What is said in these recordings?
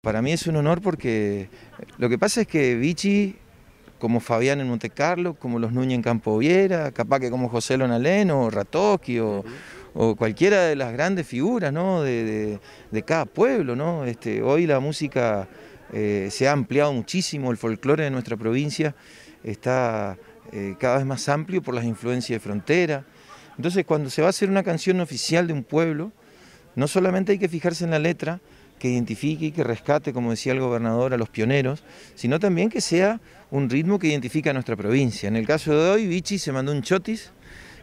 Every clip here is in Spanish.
Para mí es un honor porque lo que pasa es que Vichy, como Fabián en Montecarlo, como los Núñez en Campo Viera, capaz que como José Lonaleno o Ratoqui o, cualquiera de las grandes figuras ¿no? de, cada pueblo, ¿no? Este, hoy la música eh, se ha ampliado muchísimo, el folclore de nuestra provincia está eh, cada vez más amplio por las influencias de frontera. Entonces cuando se va a hacer una canción oficial de un pueblo, no solamente hay que fijarse en la letra, que identifique y que rescate, como decía el gobernador, a los pioneros, sino también que sea un ritmo que identifique a nuestra provincia. En el caso de hoy, Vichy se mandó un chotis,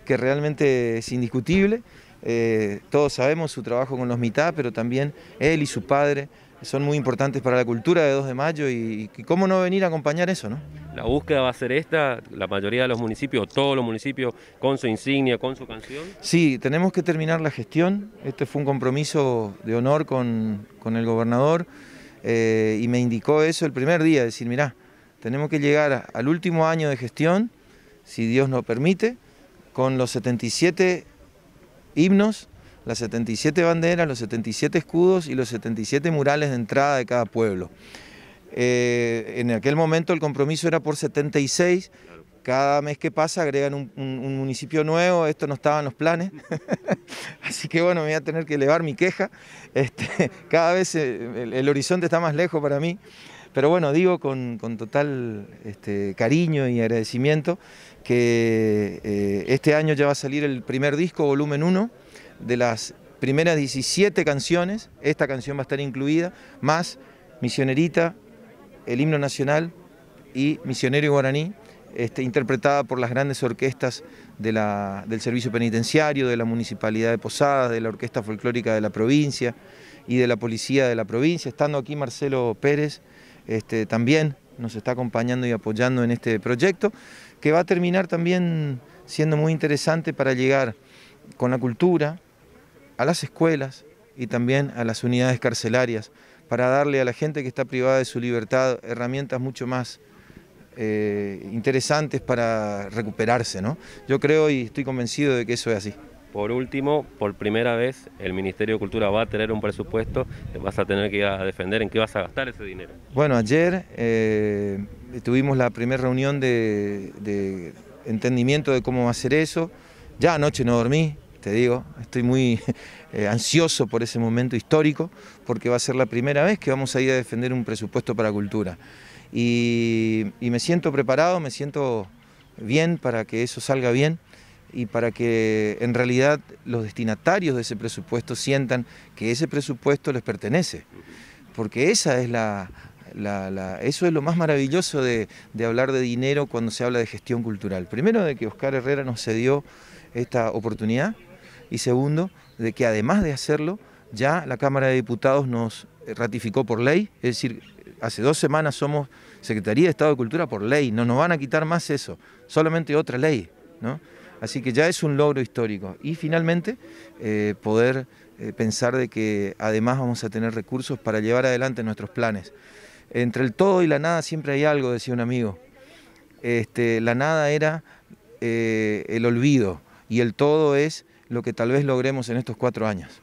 que realmente es indiscutible. Eh, todos sabemos su trabajo con los mitad, pero también él y su padre son muy importantes para la cultura de 2 de mayo y cómo no venir a acompañar eso, ¿no? La búsqueda va a ser esta, la mayoría de los municipios, todos los municipios, con su insignia, con su canción. Sí, tenemos que terminar la gestión. Este fue un compromiso de honor con, el gobernador eh, y me indicó eso el primer día, decir, mirá, tenemos que llegar al último año de gestión, si Dios nos permite, con los 77 himnos, las 77 banderas, los 77 escudos y los 77 murales de entrada de cada pueblo. Eh, en aquel momento el compromiso era por 76, cada mes que pasa agregan un, municipio nuevo, esto no estaba en los planes, así que bueno, me voy a tener que elevar mi queja, este, cada vez eh, el, horizonte está más lejos para mí, pero bueno, digo con, total este, cariño y agradecimiento que eh, este año ya va a salir el primer disco, volumen 1, de las primeras 17 canciones, esta canción va a estar incluida, más Misionerita, el himno nacional y Misionero Guaraní, este, interpretada por las grandes orquestas del Servicio Penitenciario, de la Municipalidad de Posadas, de la Orquesta Folclórica de la provincia y de la Policía de la provincia. Estando aquí Marcelo Pérez este, también nos está acompañando y apoyando en este proyecto, que va a terminar también siendo muy interesante para llegar con la cultura a las escuelas y también a las unidades carcelarias para darle a la gente que está privada de su libertad herramientas mucho más eh, interesantes para recuperarse. ¿no? Yo creo y estoy convencido de que eso es así. Por último, por primera vez, el Ministerio de Cultura va a tener un presupuesto, vas a tener que defender en qué vas a gastar ese dinero. Bueno, ayer eh, tuvimos la primera reunión de, de entendimiento de cómo hacer eso, ya anoche no dormí, te digo. Estoy muy eh, ansioso por ese momento histórico, porque va a ser la primera vez que vamos a ir a defender un presupuesto para cultura. Y, me siento preparado, me siento bien para que eso salga bien y para que en realidad los destinatarios de ese presupuesto sientan que ese presupuesto les pertenece. Porque esa es la, eso es lo más maravilloso de, de, hablar de dinero cuando se habla de gestión cultural. Primero de que Oscar Herrera nos cedió esta oportunidad y segundo, de que además de hacerlo, ya la Cámara de Diputados nos ratificó por ley, es decir, hace dos semanas somos Secretaría de Estado de Cultura por ley, no nos van a quitar más eso, solamente otra ley, ¿no? Así que ya es un logro histórico. Y finalmente, eh, poder eh, pensar de que además vamos a tener recursos para llevar adelante nuestros planes. Entre el todo y la nada siempre hay algo, decía un amigo. Este, la nada era eh, el olvido y el todo es lo que tal vez logremos en estos cuatro años.